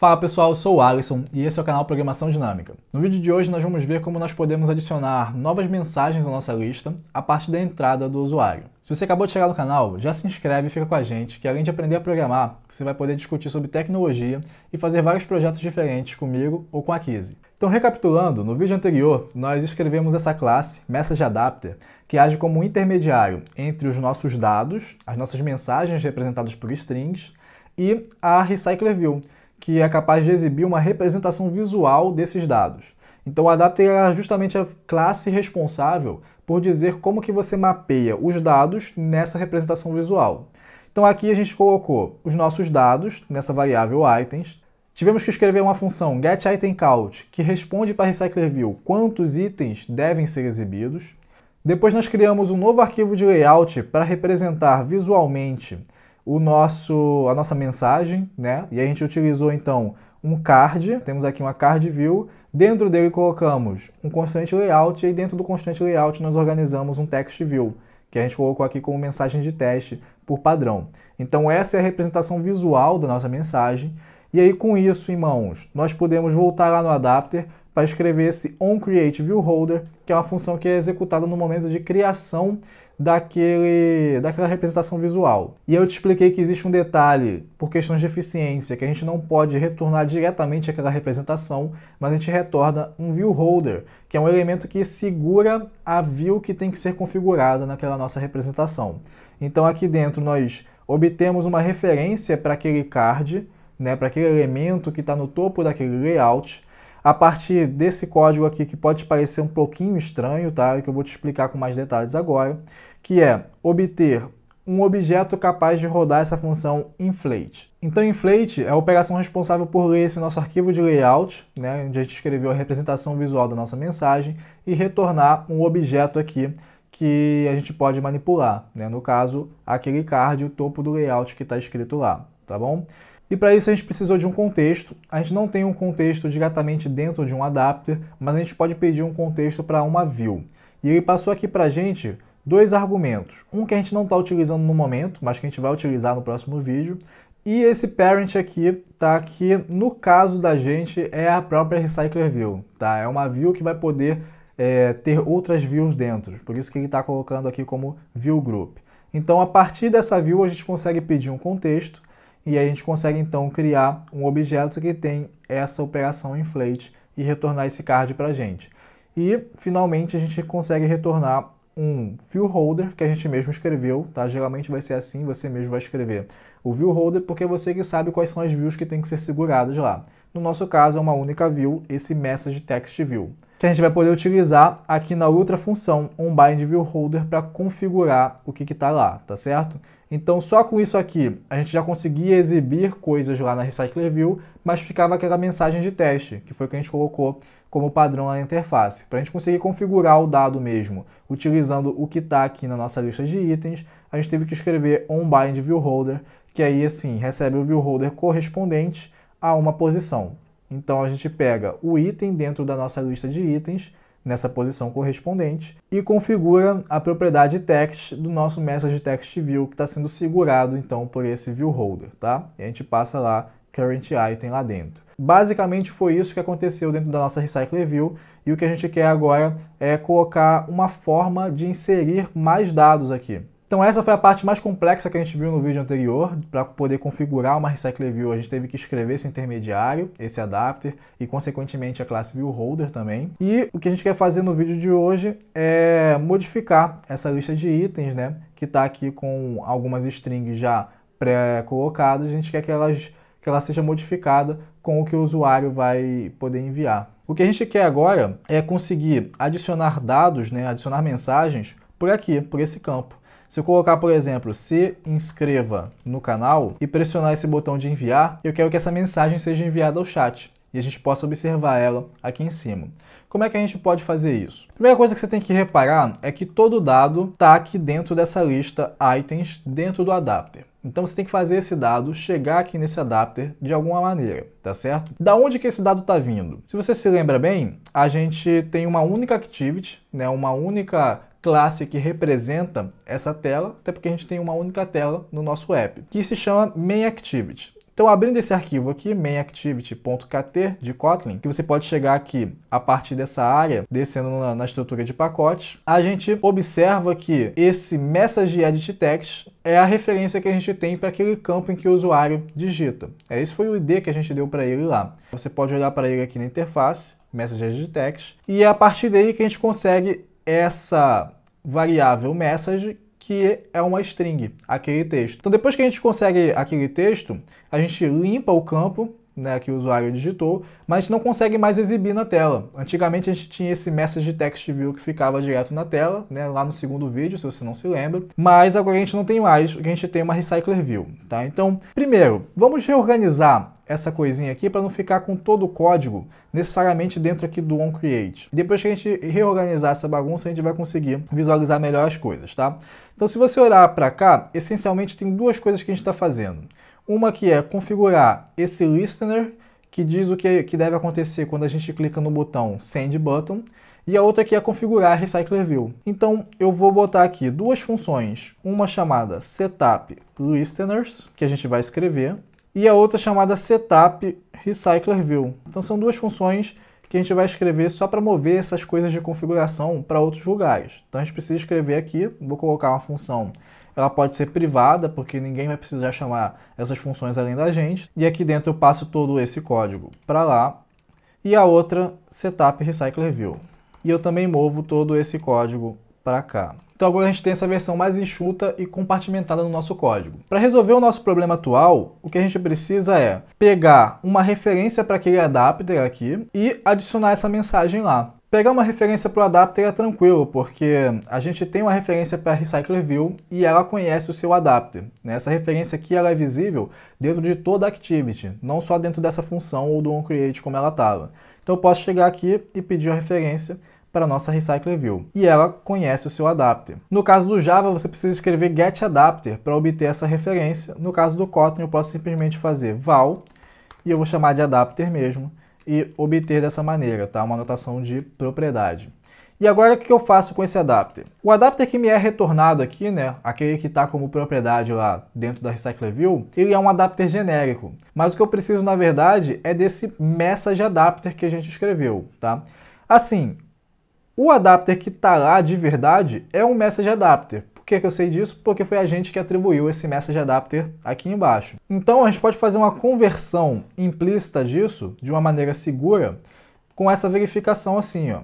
Fala pessoal, eu sou o Alisson e esse é o canal Programação Dinâmica. No vídeo de hoje nós vamos ver como nós podemos adicionar novas mensagens à nossa lista a partir da entrada do usuário. Se você acabou de chegar no canal, já se inscreve e fica com a gente, que além de aprender a programar, você vai poder discutir sobre tecnologia e fazer vários projetos diferentes comigo ou com a Kizzy. Então, recapitulando, no vídeo anterior nós escrevemos essa classe Message Adapter, que age como um intermediário entre os nossos dados, as nossas mensagens representadas por strings, e a RecyclerView, que é capaz de exibir uma representação visual desses dados. Então o adapter é justamente a classe responsável por dizer como que você mapeia os dados nessa representação visual. Então aqui a gente colocou os nossos dados nessa variável items. Tivemos que escrever uma função getItemCount que responde para RecyclerView quantos itens devem ser exibidos. Depois nós criamos um novo arquivo de layout para representar visualmente o nosso, a nossa mensagem, né? E a gente utilizou então um card, temos aqui uma card view, dentro dele colocamos um constante layout e dentro do constante layout nós organizamos um text view, que a gente colocou aqui como mensagem de teste por padrão. Então essa é a representação visual da nossa mensagem. E aí com isso, em mãos nós podemos voltar lá no adapter para escrever esse onCreateViewHolder, que é uma função que é executada no momento de criação daquele, daquela representação visual. E eu te expliquei que existe um detalhe por questões de eficiência, que a gente não pode retornar diretamente aquela representação, mas a gente retorna um view holder, que é um elemento que segura a view que tem que ser configurada naquela nossa representação. Então aqui dentro nós obtemos uma referência para aquele card, né, para aquele elemento que está no topo daquele layout, a partir desse código aqui que pode parecer um pouquinho estranho, tá? Que eu vou te explicar com mais detalhes agora, que é obter um objeto capaz de rodar essa função inflate. Então, inflate é a operação responsável por ler esse nosso arquivo de layout, né, onde a gente escreveu a representação visual da nossa mensagem, e retornar um objeto aqui que a gente pode manipular, né, no caso, aquele card, o topo do layout que está escrito lá, tá bom? E para isso a gente precisou de um contexto. A gente não tem um contexto diretamente dentro de um adapter, mas a gente pode pedir um contexto para uma view. E ele passou aqui para a gente dois argumentos. Um que a gente não está utilizando no momento, mas que a gente vai utilizar no próximo vídeo. E esse parent aqui, está Que no caso da gente é a própria Recycler View, tá? É uma view que vai poder é, ter outras views dentro. Por isso que ele está colocando aqui como View Group. Então, a partir dessa view, a gente consegue pedir um contexto e a gente consegue então criar um objeto que tem essa operação inflate e retornar esse card para a gente. E finalmente a gente consegue retornar um view holder que a gente mesmo escreveu, tá? Geralmente vai ser assim, você mesmo vai escrever o view holder porque é você que sabe quais são as views que tem que ser seguradas lá. No nosso caso é uma única view, esse message text view, que a gente vai poder utilizar aqui na outra função onBindViewHolder para configurar o que está lá, tá certo? Então só com isso aqui a gente já conseguia exibir coisas lá na Recycler View, mas ficava aquela mensagem de teste, que foi o que a gente colocou como padrão na interface, para a gente conseguir configurar o dado mesmo, utilizando o que está aqui na nossa lista de itens, a gente teve que escrever onBindViewHolder, que aí assim recebe o ViewHolder correspondente a uma posição. Então a gente pega o item dentro da nossa lista de itens nessa posição correspondente e configura a propriedade text do nosso message text view que está sendo segurado então por esse view holder, tá? E a gente passa lá current item lá dentro. Basicamente foi isso que aconteceu dentro da nossa Recycle View e o que a gente quer agora é colocar uma forma de inserir mais dados aqui. Então essa foi a parte mais complexa que a gente viu no vídeo anterior. Para poder configurar uma Recycler View, a gente teve que escrever esse intermediário, esse adapter e, consequentemente, a classe ViewHolder também. E o que a gente quer fazer no vídeo de hoje é modificar essa lista de itens, né? Que está aqui com algumas strings já pré-colocadas. A gente quer que, elas, que ela seja modificada com o que o usuário vai poder enviar. O que a gente quer agora é conseguir adicionar dados, né, adicionar mensagens por aqui, por esse campo. Se eu colocar, por exemplo, se inscreva no canal e pressionar esse botão de enviar, eu quero que essa mensagem seja enviada ao chat e a gente possa observar ela aqui em cima. Como é que a gente pode fazer isso? Primeira coisa que você tem que reparar é que todo dado está aqui dentro dessa lista items dentro do adapter. Então você tem que fazer esse dado chegar aqui nesse adapter de alguma maneira, tá certo? Da onde que esse dado está vindo? Se você se lembra bem, a gente tem uma única activity, né, uma única classe que representa essa tela, até porque a gente tem uma única tela no nosso app, que se chama MainActivity. Então, abrindo esse arquivo aqui, mainActivity.kt de Kotlin, que você pode chegar aqui a partir dessa área, descendo na, na estrutura de pacote, a gente observa que esse message edit text é a referência que a gente tem para aquele campo em que o usuário digita. É, esse foi o ID que a gente deu para ele lá. Você pode olhar para ele aqui na interface, message edit text, e é a partir daí que a gente consegue essa variável message que é uma string, aquele texto. Então depois que a gente consegue aquele texto, a gente limpa o campo né, que o usuário digitou, mas não consegue mais exibir na tela. Antigamente a gente tinha esse message text view que ficava direto na tela, né, lá no segundo vídeo, se você não se lembra, mas agora a gente não tem mais, a gente tem uma recycler view, tá? Então, primeiro, vamos reorganizar essa coisinha aqui para não ficar com todo o código necessariamente dentro aqui do OnCreate. Depois que a gente reorganizar essa bagunça, a gente vai conseguir visualizar melhor as coisas, tá? Então se você olhar para cá, essencialmente tem duas coisas que a gente está fazendo. Uma que é configurar esse listener, que diz o que, que deve acontecer quando a gente clica no botão Send Button, e a outra que é configurar Recycler View. Então eu vou botar aqui duas funções, uma chamada Setup Listeners, que a gente vai escrever, e a outra chamada setup recycler view. Então são duas funções que a gente vai escrever só para mover essas coisas de configuração para outros lugares. Então a gente precisa escrever aqui, vou colocar uma função, ela pode ser privada, porque ninguém vai precisar chamar essas funções além da gente. E aqui dentro eu passo todo esse código para lá. E a outra, setup recycler view. E eu também movo todo esse código para cá. Então agora a gente tem essa versão mais enxuta e compartimentada no nosso código. Para resolver o nosso problema atual, o que a gente precisa é pegar uma referência para aquele adapter aqui e adicionar essa mensagem lá. Pegar uma referência para o adapter é tranquilo, porque a gente tem uma referência para RecyclerView e ela conhece o seu adapter. Né? Essa referência aqui ela é visível dentro de toda a Activity, não só dentro dessa função ou do OnCreate como ela estava. Então eu posso chegar aqui e pedir a referência para a nossa Recycler View, e ela conhece o seu adapter. No caso do Java, você precisa escrever getAdapter para obter essa referência. No caso do Kotlin, eu posso simplesmente fazer val, e eu vou chamar de adapter mesmo, e obter dessa maneira, tá? Uma anotação de propriedade. E agora o que eu faço com esse adapter? O adapter que me é retornado aqui, né, aquele que está como propriedade lá dentro da RecyclerView, ele é um adapter genérico. Mas o que eu preciso, na verdade, é desse message adapter que a gente escreveu, tá? Assim, o adapter que está lá de verdade é um message adapter. Por que, que eu sei disso? Porque foi a gente que atribuiu esse message adapter aqui embaixo. Então a gente pode fazer uma conversão implícita disso, de uma maneira segura, com essa verificação assim, ó.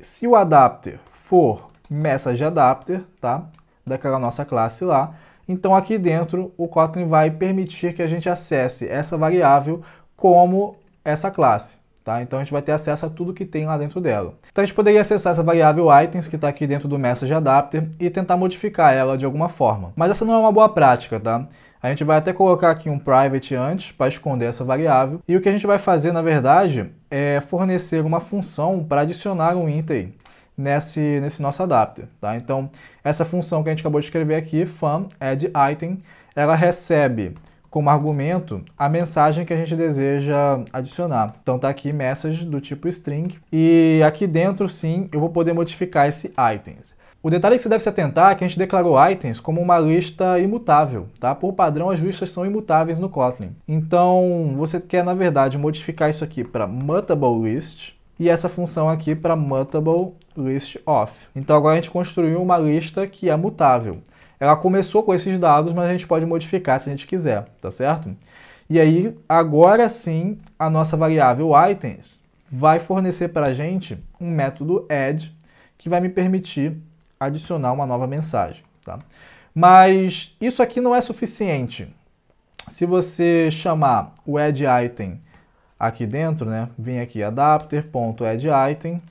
Se o adapter for message adapter, tá? Daquela nossa classe lá, então aqui dentro o Kotlin vai permitir que a gente acesse essa variável como essa classe. Tá? Então a gente vai ter acesso a tudo que tem lá dentro dela. Então a gente poderia acessar essa variável items que está aqui dentro do message adapter e tentar modificar ela de alguma forma. Mas essa não é uma boa prática, tá? A gente vai até colocar aqui um private antes para esconder essa variável. E o que a gente vai fazer, na verdade, é fornecer uma função para adicionar um item nesse, nesse nosso adapter. Tá? Então, essa função que a gente acabou de escrever aqui, fun add item, ela recebe como argumento a mensagem que a gente deseja adicionar. Então tá aqui message do tipo string e aqui dentro sim eu vou poder modificar esse items. O detalhe que você deve se atentar é que a gente declarou items como uma lista imutável, tá? Por padrão, as listas são imutáveis no Kotlin. Então, você quer, na verdade, modificar isso aqui para mutable list e essa função aqui para mutable list of. Então, agora a gente construiu uma lista que é mutável. Ela começou com esses dados, mas a gente pode modificar se a gente quiser, tá certo? E aí, agora sim, a nossa variável items vai fornecer para a gente um método add que vai me permitir adicionar uma nova mensagem, tá? Mas isso aqui não é suficiente. Se você chamar o add item aqui dentro, né, vem aqui adapter.addItem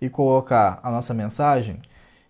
e colocar a nossa mensagem,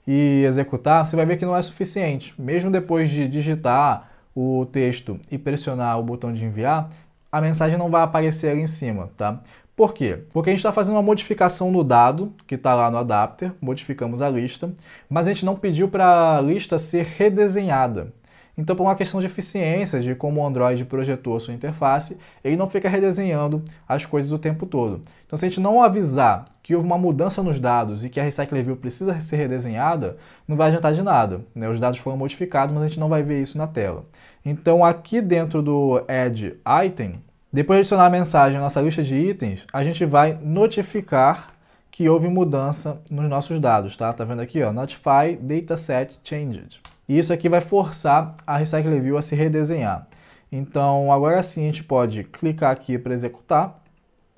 e executar, você vai ver que não é suficiente. Mesmo depois de digitar o texto e pressionar o botão de enviar, a mensagem não vai aparecer ali em cima, tá? Por quê? Porque a gente está fazendo uma modificação no dado que está lá no adapter, modificamos a lista, mas a gente não pediu para a lista ser redesenhada. Então, por uma questão de eficiência, de como o Android projetou a sua interface, ele não fica redesenhando as coisas o tempo todo. Então, se a gente não avisar que houve uma mudança nos dados e que a Recycle View precisa ser redesenhada, não vai adiantar de nada. Né? Os dados foram modificados, mas a gente não vai ver isso na tela. Então, aqui dentro do Add Item, depois de adicionar a mensagem à nossa lista de itens, a gente vai notificar que houve mudança nos nossos dados, tá? Tá vendo aqui, ó, Notify Dataset Changed. E isso aqui vai forçar a Recycle View a se redesenhar. Então agora sim a gente pode clicar aqui para executar.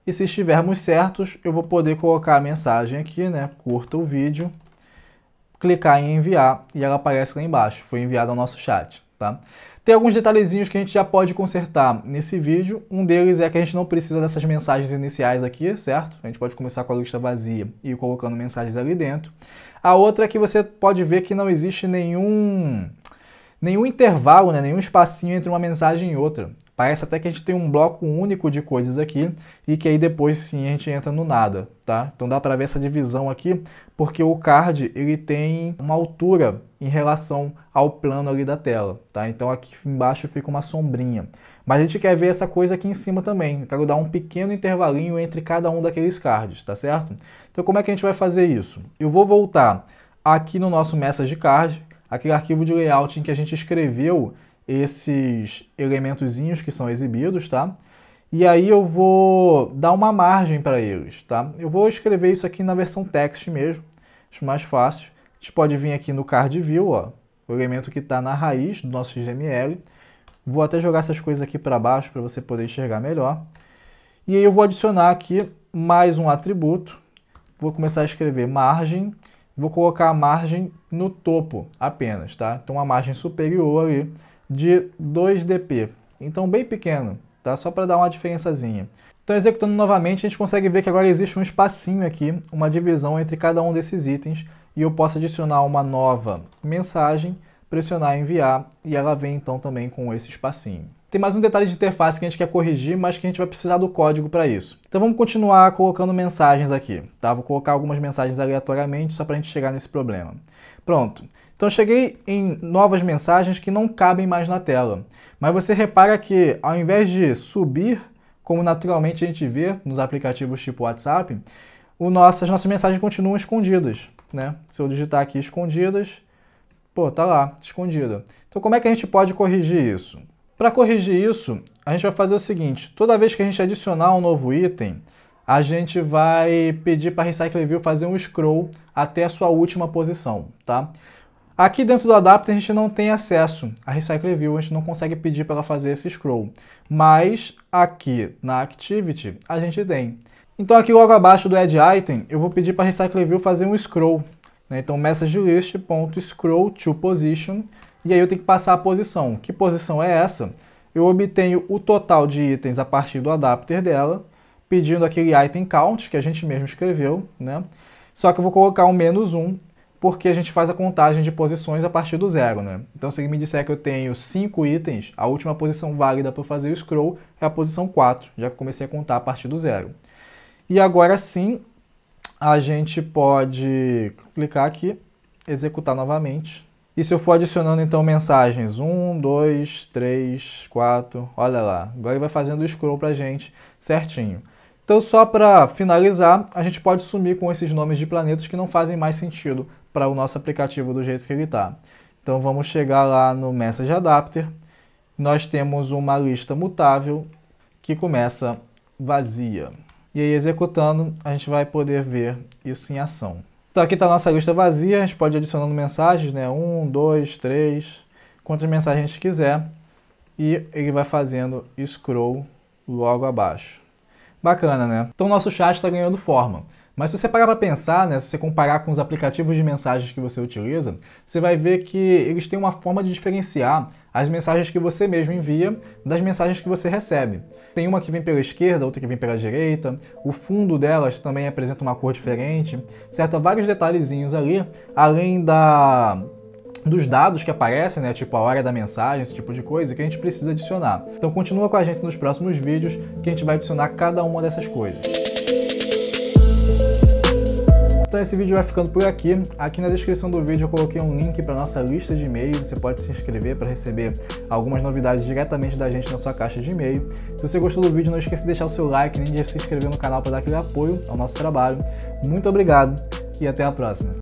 E se estivermos certos, eu vou poder colocar a mensagem aqui, né? Curta o vídeo, clicar em enviar e ela aparece lá embaixo. Foi enviado ao nosso chat, tá? Tem alguns detalhezinhos que a gente já pode consertar nesse vídeo. Um deles é que a gente não precisa dessas mensagens iniciais aqui, certo? A gente pode começar com a lista vazia e ir colocando mensagens ali dentro. A outra é que você pode ver que não existe nenhum nenhum intervalo, né, nenhum espacinho entre uma mensagem e outra. Parece até que a gente tem um bloco único de coisas aqui e que aí depois sim a gente entra no nada, tá? Então dá para ver essa divisão aqui, porque o card ele tem uma altura em relação ao plano ali da tela, tá? Então aqui embaixo fica uma sombrinha. Mas a gente quer ver essa coisa aqui em cima também. Eu quero dar um pequeno intervalinho entre cada um daqueles cards, tá certo? Então como é que a gente vai fazer isso? Eu vou voltar aqui no nosso message card, aquele arquivo de layout em que a gente escreveu esses elementozinhos que são exibidos, tá? E aí eu vou dar uma margem para eles, tá? Eu vou escrever isso aqui na versão text mesmo, acho mais fácil. A gente pode vir aqui no card view, ó, o elemento que está na raiz do nosso XML. Vou até jogar essas coisas aqui para baixo para você poder enxergar melhor. E aí eu vou adicionar aqui mais um atributo. Vou começar a escrever margem. Vou colocar a margem no topo apenas, tá? Então a margem superior ali de 2dp. Então bem pequeno, tá? Só para dar uma diferençazinha. Então executando novamente, a gente consegue ver que agora existe um espacinho aqui, uma divisão entre cada um desses itens, e eu posso adicionar uma nova mensagem, pressionar enviar, e ela vem então também com esse espacinho. Tem mais um detalhe de interface que a gente quer corrigir, mas que a gente vai precisar do código para isso. Então vamos continuar colocando mensagens aqui, tá? Vou colocar algumas mensagens aleatoriamente só para a gente chegar nesse problema. Pronto. Então cheguei em novas mensagens que não cabem mais na tela. Mas você repara que ao invés de subir, como naturalmente a gente vê nos aplicativos tipo WhatsApp, o nosso, as nossas mensagens continuam escondidas, né? Se eu digitar aqui escondidas, pô, tá lá, escondida. Então como é que a gente pode corrigir isso? Para corrigir isso, a gente vai fazer o seguinte, toda vez que a gente adicionar um novo item, a gente vai pedir para a RecycleView fazer um scroll até a sua última posição, tá? Aqui dentro do Adapter a gente não tem acesso à RecycleView, a gente não consegue pedir para ela fazer esse scroll, mas aqui na Activity a gente tem. Então aqui logo abaixo do Add Item, eu vou pedir para a RecycleView fazer um scroll, né? então messageList.scrollToPosition, e aí eu tenho que passar a posição. Que posição é essa? Eu obtenho o total de itens a partir do adapter dela, pedindo aquele item count que a gente mesmo escreveu, né? Só que eu vou colocar um menos um, porque a gente faz a contagem de posições a partir do zero, né? Então se ele me disser que eu tenho 5 itens, a última posição válida para fazer o scroll é a posição 4, já que eu comecei a contar a partir do zero. E agora sim, a gente pode clicar aqui, executar novamente, e se eu for adicionando então mensagens, um, dois, três, quatro, olha lá, agora ele vai fazendo o scroll para a gente certinho. Então só para finalizar, a gente pode sumir com esses nomes de planetas que não fazem mais sentido para o nosso aplicativo do jeito que ele está. Então vamos chegar lá no Message Adapter, nós temos uma lista mutável que começa vazia. E aí executando, a gente vai poder ver isso em ação. Então aqui está a nossa lista vazia, a gente pode ir adicionando mensagens, né? Um, dois, três, quantas mensagens a gente quiser. E ele vai fazendo scroll logo abaixo. Bacana, né? Então nosso chat está ganhando forma. Mas se você parar para pensar, né, se você comparar com os aplicativos de mensagens que você utiliza, você vai ver que eles têm uma forma de diferenciar as mensagens que você mesmo envia das mensagens que você recebe. Tem uma que vem pela esquerda, outra que vem pela direita, o fundo delas também apresenta uma cor diferente, certo? Vários detalhezinhos ali, além da dos dados que aparecem, né? Tipo a hora da mensagem, esse tipo de coisa, que a gente precisa adicionar. Então continua com a gente nos próximos vídeos que a gente vai adicionar cada uma dessas coisas. Então esse vídeo vai ficando por aqui. Aqui na descrição do vídeo eu coloquei um link para nossa lista de e-mail. Você pode se inscrever para receber algumas novidades diretamente da gente na sua caixa de e-mail. Se você gostou do vídeo, não esqueça de deixar o seu like nem de se inscrever no canal para dar aquele apoio ao nosso trabalho. Muito obrigado e até a próxima.